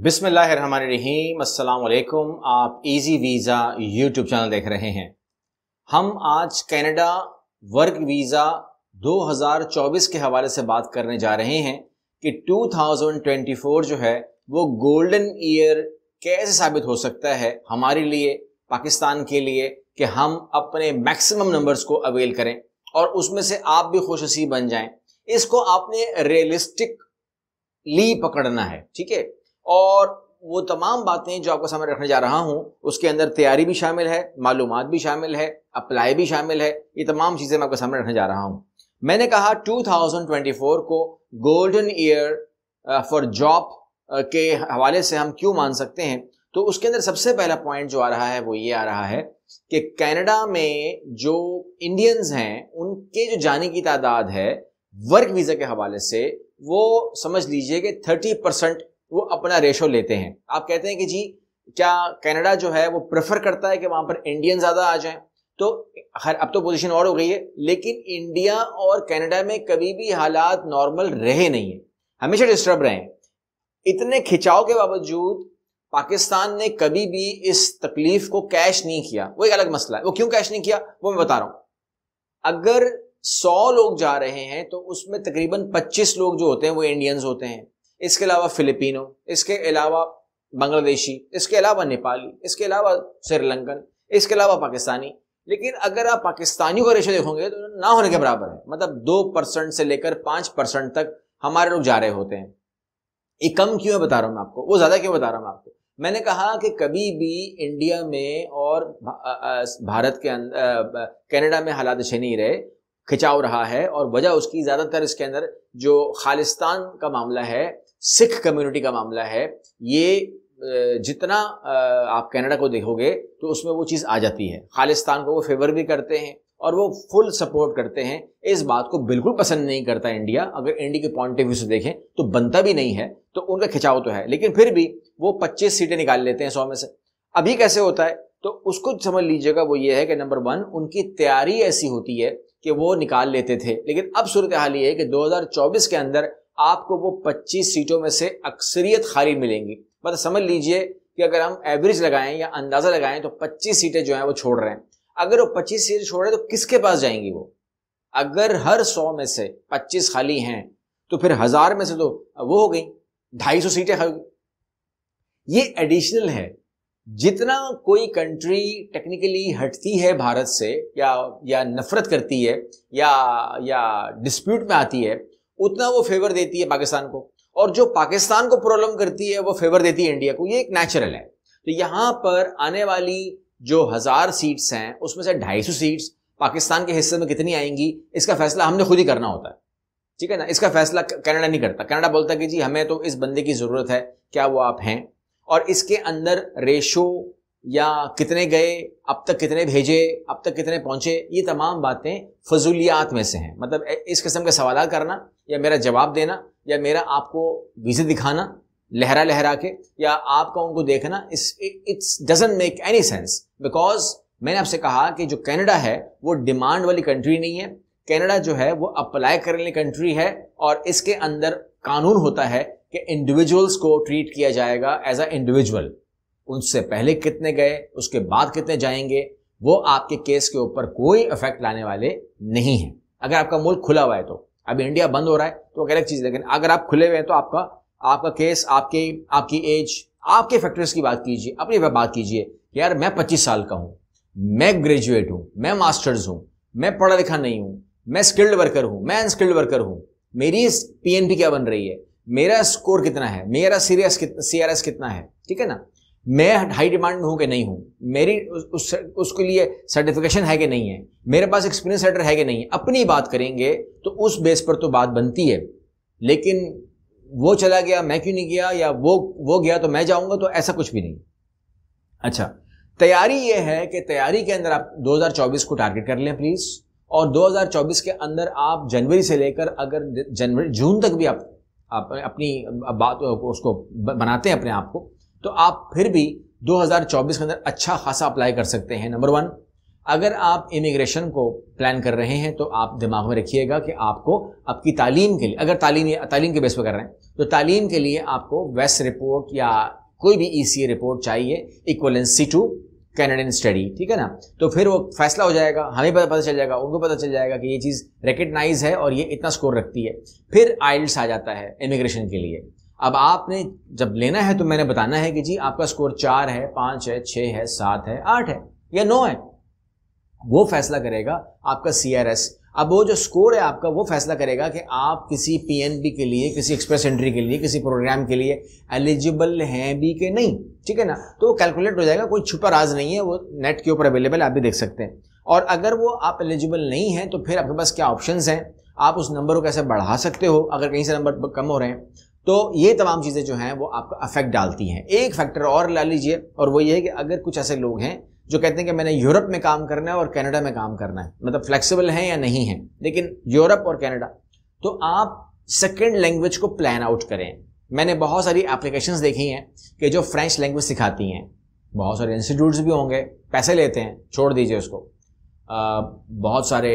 बिसमीम अल्लाम आप इजी वीज़ा यूट्यूब चैनल देख रहे हैं हम आज कनाडा वर्क वीज़ा 2024 के हवाले से बात करने जा रहे हैं कि 2024 जो है वो गोल्डन ईयर कैसे साबित हो सकता है हमारे लिए पाकिस्तान के लिए कि हम अपने मैक्सिमम नंबर्स को अवेल करें और उसमें से आप भी खुशनसीब बन जाएं इसको आपने रियलिस्टिकली पकड़ना है ठीक है और वो तमाम बातें जो आपको सामने रखने जा रहा हूँ उसके अंदर तैयारी भी शामिल है मालूम भी शामिल है अप्लाई भी शामिल है ये तमाम चीज़ें मैं आपके सामने रखने जा रहा हूँ मैंने कहा 2024 को गोल्डन ईयर फॉर जॉब के हवाले से हम क्यों मान सकते हैं तो उसके अंदर सबसे पहला पॉइंट जो आ रहा है वो ये आ रहा है कि कनाडा में जो इंडियंस हैं उनके जो जाने की तादाद है वर्क वीज़ा के हवाले से वो समझ लीजिए कि 30 परसेंट वो अपना रेशो लेते हैं आप कहते हैं कि जी क्या कनाडा जो है वो प्रेफर करता है कि वहाँ पर इंडियन ज़्यादा आ जाएं तो हर अब तो पोजीशन और हो गई है लेकिन इंडिया और कनाडा में कभी भी हालात नॉर्मल रहे नहीं है हमेशा डिस्टर्ब रहे हैं इतने खिंचाव के बावजूद पाकिस्तान ने कभी भी इस तकलीफ को कैश नहीं किया वो एक अलग मसला है वो क्यों कैश नहीं किया वो मैं बता रहा हूँ अगर सौ लोग जा रहे हैं तो उसमें तकरीबन पच्चीस लोग जो होते हैं वो इंडियंस होते हैं इसके अलावा फिलिपिनो इसके अलावा बांग्लादेशी इसके अलावा नेपाली इसके अलावा श्रीलंकन इसके अलावा पाकिस्तानी लेकिन अगर आप पाकिस्तानियों का रेशो देखोगे तो ना होने के बराबर है मतलब दो परसेंट से लेकर पांच परसेंट तक हमारे लोग जा रहे होते हैं ये कम क्यों बता रहा हूँ मैं आपको वो ज़्यादा क्यों बता रहा हूँ मैं आपको मैंने कहा कि कभी भी इंडिया में और भारत के कनाडा में हालात अच्छे नहीं रहे खिंचाव रहा है और वजह उसकी ज़्यादातर इसके अंदर जो खालिस्तान का मामला है सिख कम्युनिटी का मामला है ये जितना आप कनाडा को देखोगे तो उसमें वो चीज़ आ जाती है खालिस्तान को वो फेवर भी करते हैं और वो फुल सपोर्ट करते हैं इस बात को बिल्कुल पसंद नहीं करता इंडिया अगर इंडिया के पॉइंट ऑफ व्यू से देखें तो बनता भी नहीं है तो उनका खिंचाव तो है लेकिन फिर भी वो 25 सीटें निकाल लेते हैं सौ में से अभी कैसे होता है तो उसको समझ लीजिएगा वो ये है कि नंबर वन उनकी तैयारी ऐसी होती है कि वो निकाल लेते थे लेकिन अब सूरत हाल ये है कि 2024 के अंदर आपको वो 25 सीटों में से अक्सरियत खाली मिलेंगी मतलब समझ लीजिए कि अगर हम एवरेज लगाएं या अंदाज़ा लगाएं तो 25 सीटें जो हैं वो छोड़ रहे हैं अगर वो 25 सीटें छोड़ रहे हैं तो किसके पास जाएंगी वो अगर हर 100 में से 25 खाली हैं तो फिर हज़ार में से तो वो हो गई ढाई सीटें खाली ये एडिशनल है जितना कोई कंट्री टेक्निकली हटती है भारत से या या नफरत करती है या या डिस्प्यूट में आती है उतना वो फेवर देती है पाकिस्तान को और जो पाकिस्तान को प्रॉब्लम करती है वो फेवर देती है इंडिया को ये एक नेचुरल है तो यहाँ पर आने वाली जो हज़ार सीट्स हैं उसमें से ढाई सौ सीट्स पाकिस्तान के हिस्से में कितनी आएंगी इसका फैसला हमने खुद ही करना होता है ठीक है ना इसका फैसला कनाडा नहीं करता कनाडा बोलता कि जी हमें तो इस बंदे की ज़रूरत है क्या वो आप हैं और इसके अंदर रेशो या कितने गए अब तक कितने भेजे अब तक कितने पहुंचे ये तमाम बातें फजूलियात में से हैं मतलब इस किस्म का सवाल करना या मेरा जवाब देना या मेरा आपको वीज़े दिखाना लहरा लहरा के या आपका उनको देखना इस it's doesn't make any sense because मैंने आपसे कहा कि जो कनाडा है वो डिमांड वाली कंट्री नहीं है कनाडा जो है वो अप्लाई करने वाली कंट्री है और इसके अंदर कानून होता है कि इंडिविजुअल्स को ट्रीट किया जाएगा एज अ इंडिविजुअल उनसे पहले कितने गए उसके बाद कितने जाएंगे वो आपके केस के ऊपर कोई इफेक्ट लाने वाले नहीं है अगर आपका मुल्क खुला हुआ है तो अब इंडिया बंद हो रहा है तो अलग चीज़ लेकिन अगर आप खुले हुए हैं तो आपका आपका केस आपके आपकी एज आपके फैक्टर्स की बात कीजिए अपनी बात कीजिए यार मैं पच्चीस साल का हूं मैं ग्रेजुएट हूं मैं मास्टर्स हूं मैं पढ़ा लिखा नहीं हूं मैं स्किल्ड वर्कर हूं मैं अनस्किल्ड वर्कर हूं मेरी पीएनपी क्या बन रही है मेरा स्कोर कितना है मेरा सीरियस कितना सी कितना है ठीक है ना मैं हाई डिमांड में हूँ कि नहीं हूँ मेरी उस, उस उसके लिए सर्टिफिकेशन है कि नहीं है मेरे पास एक्सपीरियंस लेटर है कि नहीं है अपनी बात करेंगे तो उस बेस पर तो बात बनती है लेकिन वो चला गया मैं क्यों नहीं गया या वो वो गया तो मैं जाऊँगा तो ऐसा कुछ भी नहीं अच्छा तैयारी ये है कि तैयारी के अंदर आप 2024 को टारगेट कर लें प्लीज़ और 2024 के अंदर आप जनवरी से लेकर अगर जनवरी जून तक भी आप, आप अपनी बात उसको बनाते हैं अपने आप को तो आप फिर भी 2024 के अंदर अच्छा खासा अप्लाई कर सकते हैं नंबर वन अगर आप इमिग्रेशन को प्लान कर रहे हैं तो आप दिमाग में रखिएगा कि आपको आपकी तालीम के लिए अगर तालीम तालीम के बेस पर कर रहे हैं तो तालीम के लिए आपको वेस्ट रिपोर्ट या कोई भी ई e रिपोर्ट चाहिए इक्वलेंसी टू कैनेडियन स्टडी ठीक है ना तो फिर वो फैसला हो जाएगा हमें पता पता चल जाएगा उनको पता चल जाएगा कि ये चीज़ रिकगनाइज है और ये इतना स्कोर रखती है फिर आइल्स आ जाता है इमिग्रेशन के लिए अब आपने जब लेना है तो मैंने बताना है कि जी आपका स्कोर चार है पांच है छह है सात है आठ है या नौ है वो फैसला करेगा आपका सी अब वो जो स्कोर है आपका वो फैसला करेगा कि आप किसी पी के लिए किसी एक्सप्रेस एंट्री के लिए किसी प्रोग्राम के लिए एलिजिबल हैं भी कि नहीं ठीक है ना तो वो कैलकुलेट हो जाएगा कोई छुपा राज नहीं है वो नेट के ऊपर अवेलेबल आप भी देख सकते हैं और अगर वो आप एलिजिबल नहीं हैं तो फिर आपके पास क्या ऑप्शंस हैं आप उस नंबर को कैसे बढ़ा सकते हो अगर कहीं से नंबर कम हो रहे हैं तो ये तमाम चीज़ें जो हैं वो आपको अफेक्ट डालती हैं एक फैक्टर और ला लीजिए और वो ये है कि अगर कुछ ऐसे लोग हैं जो कहते हैं कि मैंने यूरोप में काम करना है और कनाडा में काम करना है मतलब फ्लेक्सिबल हैं या नहीं है लेकिन यूरोप और कनाडा तो आप सेकेंड लैंग्वेज को प्लान आउट करें मैंने बहुत सारी एप्लीकेशंस देखी हैं कि जो फ्रेंच लैंग्वेज सिखाती हैं बहुत सारे इंस्टीट्यूट्स भी होंगे पैसे लेते हैं छोड़ दीजिए उसको आ, बहुत सारे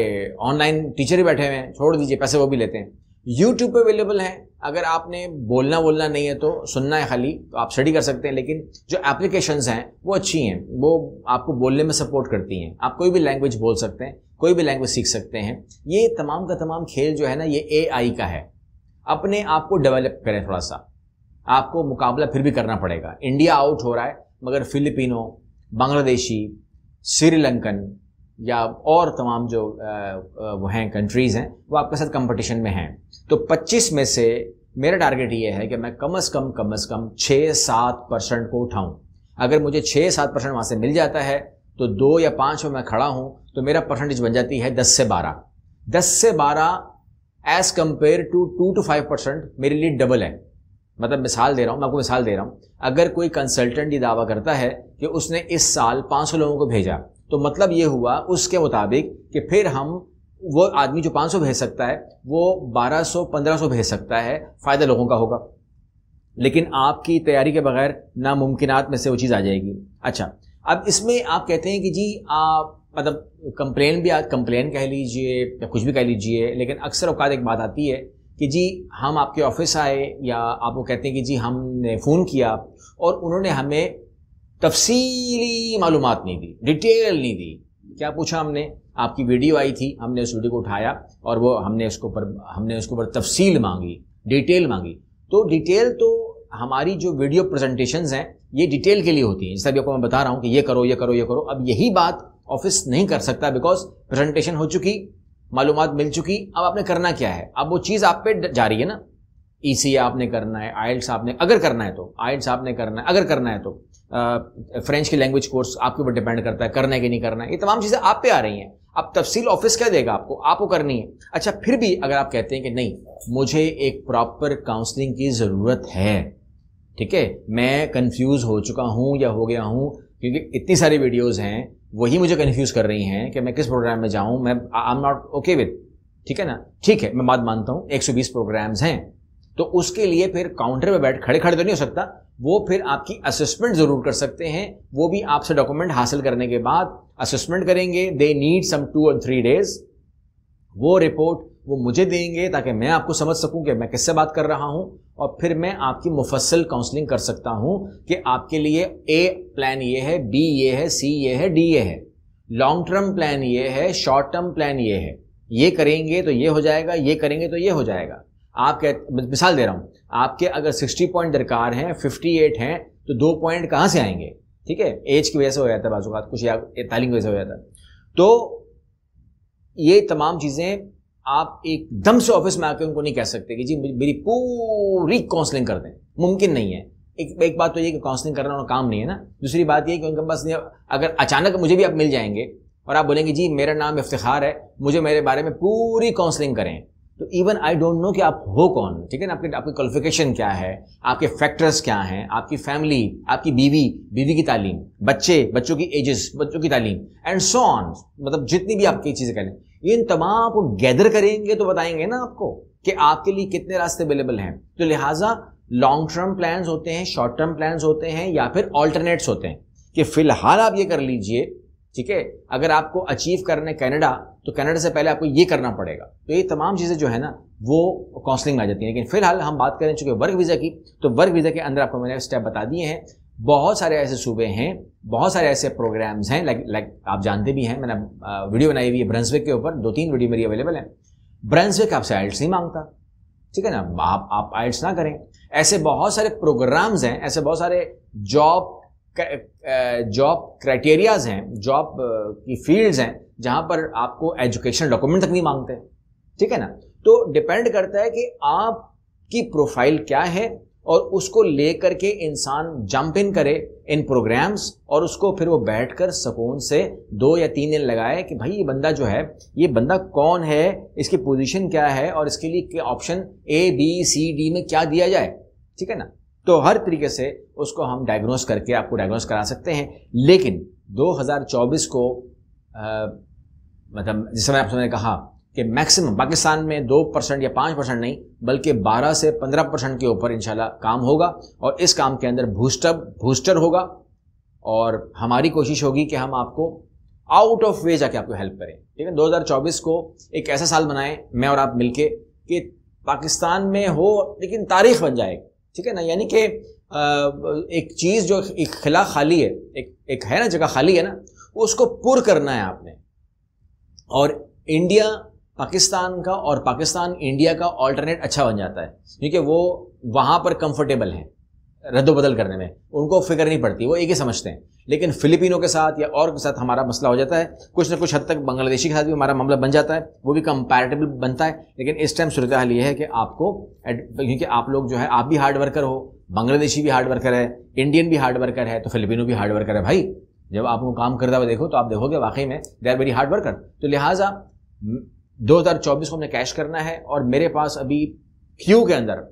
ऑनलाइन टीचर ही बैठे हुए हैं छोड़ दीजिए पैसे वो भी लेते हैं यूट्यूब पर अवेलेबल हैं अगर आपने बोलना बोलना नहीं है तो सुनना है खाली तो आप स्टडी कर सकते हैं लेकिन जो एप्लीकेशंस हैं वो अच्छी हैं वो आपको बोलने में सपोर्ट करती हैं आप कोई भी लैंग्वेज बोल सकते हैं कोई भी लैंग्वेज सीख सकते हैं ये तमाम का तमाम खेल जो है ना ये ए का है अपने आप को डेवलप करें थोड़ा सा आपको मुकाबला फिर भी करना पड़ेगा इंडिया आउट हो रहा है मगर फिलिपिनो बांग्लादेशी श्रीलंकन या और तमाम जो वो हैं कंट्रीज़ हैं वो आपके साथ कंपटीशन में हैं तो 25 में से मेरा टारगेट ये है कि मैं कम से कम कम से कम छः सात परसेंट को उठाऊं अगर मुझे छः सात परसेंट वहाँ से मिल जाता है तो दो या पाँच में मैं खड़ा हूँ तो मेरा परसेंटेज बन जाती है दस से बारह दस से बारह as compare to two two five percent मेरे लिए डबल है मतलब मिसाल दे रहा हूँ मैं आपको मिसाल दे रहा हूँ अगर कोई कंसल्टेंट ये दावा करता है कि उसने इस साल 500 सौ लोगों को भेजा तो मतलब ये हुआ उसके मुताबिक कि फिर हम वो आदमी जो 500 भेज सकता है वो 1200 1500 भेज सकता है फ़ायदा लोगों का होगा लेकिन आपकी तैयारी के बगैर नामुमकिन में से वो चीज़ आ जाएगी अच्छा अब इसमें आप कहते हैं कि जी आप मतलब कंप्लेन भी कंप्लेन कह लीजिए या कुछ भी कह लीजिए लेकिन अक्सर अवकात एक बात आती है कि जी हम आपके ऑफिस आए या आप वो कहते हैं कि जी हमने फ़ोन किया और उन्होंने हमें तफसीली मालूम नहीं दी डिटेल नहीं दी क्या पूछा हमने आपकी वीडियो आई थी हमने उस वीडियो को उठाया और वो हमने उसको पर हमने उसके ऊपर तफसील मांगी डिटेल मांगी तो डिटेल तो हमारी जो वीडियो प्रेजेंटेशन हैं ये डिटेल के लिए होती हैं जैसे अभी आपको मैं बता रहा हूँ कि ये करो ये करो ये करो अब यही बात ऑफिस नहीं कर सकता बिकॉज प्रेजेंटेशन हो चुकी मालूम मिल चुकी अब आपने करना क्या है अब वो चीज़ आप पे जा रही है ना ई e आपने करना है आइल्स आपने अगर करना है तो आइल्स आपने करना है अगर करना है तो फ्रेंच की लैंग्वेज कोर्स आपके ऊपर डिपेंड करता है करना है कि नहीं करना है ये तमाम चीज़ें आप पे आ रही हैं अब तफसील ऑफिस क्या देगा आपको आपको करनी है अच्छा फिर भी अगर आप कहते हैं कि नहीं मुझे एक प्रॉपर काउंसलिंग की ज़रूरत है ठीक है मैं कंफ्यूज हो चुका हूँ या हो गया हूँ क्योंकि इतनी सारी वीडियोज़ हैं वही मुझे कन्फ्यूज़ कर रही हैं कि मैं किस प्रोग्राम में जाऊँ मैं I am not okay with ठीक है ना ठीक है मैं बात मानता हूँ एक प्रोग्राम्स हैं तो उसके लिए फिर काउंटर पे बैठ खड़े खड़े तो नहीं हो सकता वो फिर आपकी असेसमेंट ज़रूर कर सकते हैं वो भी आपसे डॉक्यूमेंट हासिल करने के बाद असेसमेंट करेंगे दे नीड सम टू और थ्री डेज वो रिपोर्ट वो मुझे देंगे ताकि मैं आपको समझ सकूं कि मैं किससे बात कर रहा हूं और फिर मैं आपकी मुफसल काउंसलिंग कर सकता हूं कि आपके लिए ए प्लान ये है बी ये है सी ये है डी ये है लॉन्ग टर्म प्लान ये है शॉर्ट टर्म प्लान ये है ये करेंगे तो ये हो जाएगा ये करेंगे तो ये हो जाएगा आप कह मिसाल दे रहा हूँ आपके अगर सिक्सटी पॉइंट दरकार हैं फिफ्टी एट हैं तो दो पॉइंट कहाँ से आएंगे ठीक है एज की वजह से हो जाता है बाजूकात कुछ या तालीम की वजह से हो जाता है तो ये तमाम चीज़ें आप एक दम से ऑफिस में आकर उनको नहीं कह सकते कि जी मेरी पूरी काउंसलिंग कर दें मुमकिन नहीं है एक एक बात तो ये कि काउंसलिंग करना उनका काम नहीं है ना दूसरी बात ये कि उनके पास अगर अचानक मुझे भी आप मिल जाएंगे और आप बोलेंगे जी मेरा नाम इफ्तार है मुझे मेरे बारे में पूरी काउंसलिंग करें तो इवन आई डोंट नो कि आप हो कौन ठीक है ना आपके आपकी क्वालिफिकेशन क्या है आपके फैक्टर्स क्या हैं आपकी फैमिली आपकी बीवी बीवी की तालीम बच्चे बच्चों की एजेस बच्चों की तालीम एंड सो ऑन मतलब जितनी भी आपकी चीज़ें करें इन तमाम को गैदर करेंगे तो बताएंगे ना आपको कि आपके लिए कितने रास्ते अवेलेबल हैं तो लिहाजा लॉन्ग टर्म प्लान होते हैं शॉर्ट टर्म प्लान होते हैं या फिर ऑल्टरनेट्स होते हैं कि फिलहाल आप ये कर लीजिए ठीक है अगर आपको अचीव करने कनाडा तो कनाडा से पहले आपको ये करना पड़ेगा तो ये तमाम चीज़ें जो है ना वो काउंसलिंग में आ जाती हैं लेकिन फिलहाल हम बात करें चूँकि वर्क वीज़ा की तो वर्क वीज़ा के अंदर आपको मैंने स्टेप बता दिए हैं बहुत सारे ऐसे सूबे हैं बहुत सारे ऐसे प्रोग्राम्स हैं लाइक लाइक आप जानते भी हैं मैंने वीडियो बनाई हुई है ब्रंसवे के ऊपर दो तीन वीडियो मेरी अवेलेबल है ब्रंसविक आपसे आइल्स नहीं मांगता ठीक है ना आप आप आइल्स ना करें ऐसे बहुत सारे प्रोग्राम्स हैं ऐसे बहुत सारे जॉब जॉब क्राइटेरियाज हैं जॉब की फील्ड्स हैं जहां पर आपको एजुकेशन डॉक्यूमेंट तक नहीं मांगते ठीक है ना तो डिपेंड करता है कि आपकी प्रोफाइल क्या है और उसको लेकर के इंसान जंप इन करे इन प्रोग्राम्स और उसको फिर वो बैठकर सुकून से दो या तीन दिन लगाए कि भाई ये बंदा जो है ये बंदा कौन है इसकी पोजीशन क्या है और इसके लिए option A B C D में क्या दिया जाए ठीक है ना तो हर तरीके से उसको हम डायग्नोस करके आपको डायग्नोस करा सकते हैं लेकिन 2024 को आ, मतलब जिस समय आप सबने कहा कि मैक्सिमम पाकिस्तान में दो परसेंट या पाँच परसेंट नहीं बल्कि बारह से पंद्रह परसेंट के ऊपर इंशाल्लाह काम होगा और इस काम के अंदर भूस्टर भूस्टर होगा और हमारी कोशिश होगी कि हम आपको आउट ऑफ वे जाके आपको हेल्प करें ठीक है 2024 को एक ऐसा साल बनाएं मैं और आप मिलके कि पाकिस्तान में हो लेकिन तारीख बन जाएगी ठीक है ना यानी कि एक चीज़ जो एक खिला खाली है एक एक है ना जगह खाली है ना उसको पुर करना है आपने और इंडिया पाकिस्तान का और पाकिस्तान इंडिया का ऑल्टरनेट अच्छा बन जाता है क्योंकि वो वहाँ पर कंफर्टेबल है रद्दबदल करने में उनको फिक्र नहीं पड़ती वो एक ही समझते हैं लेकिन फिलिपिनों के साथ या और के साथ हमारा मसला हो जाता है कुछ ना कुछ हद तक बांग्लादेशी के साथ भी हमारा मामला बन जाता है वो भी कंपैरेटिबल बनता है लेकिन इस टाइम सूरत हाल ये है कि आपको क्योंकि आप लोग जो है आप भी हार्ड वर्कर हो बांग्लादेशी भी हार्ड वर्कर है इंडियन भी हार्ड वर्कर है तो फिलिपिनो भी हार्ड वर्कर है भाई जब आप वो काम करता हुआ देखो तो आप देखोगे वाकई में they are very hard worker तो लिहाजा दो को हमने कैश करना है और मेरे पास अभी क्यू के अंदर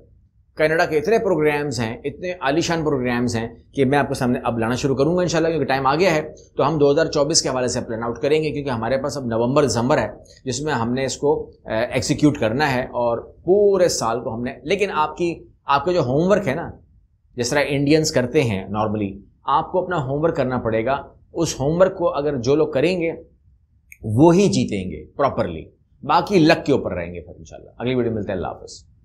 कनाडा के इतने प्रोग्राम्स हैं इतने आलिशान प्रोग्राम्स हैं कि मैं आपके सामने अब लाना शुरू करूंगा इंशाल्लाह क्योंकि टाइम आ गया है तो हम 2024 के हवाले से प्लान आउट करेंगे क्योंकि हमारे पास अब नवंबर दिसंबर है जिसमें हमने इसको एग्जीक्यूट करना है और पूरे साल को हमने लेकिन आपकी आपका जो होमवर्क है ना जिस तरह इंडियंस करते हैं नॉर्मली आपको अपना होमवर्क करना पड़ेगा उस होमवर्क को अगर जो लोग करेंगे वो ही जीतेंगे प्रॉपरली बाकी लक के ऊपर रहेंगे फिर इंशाल्लाह अगली वीडियो मिलते हैं अल्लाह हाफ़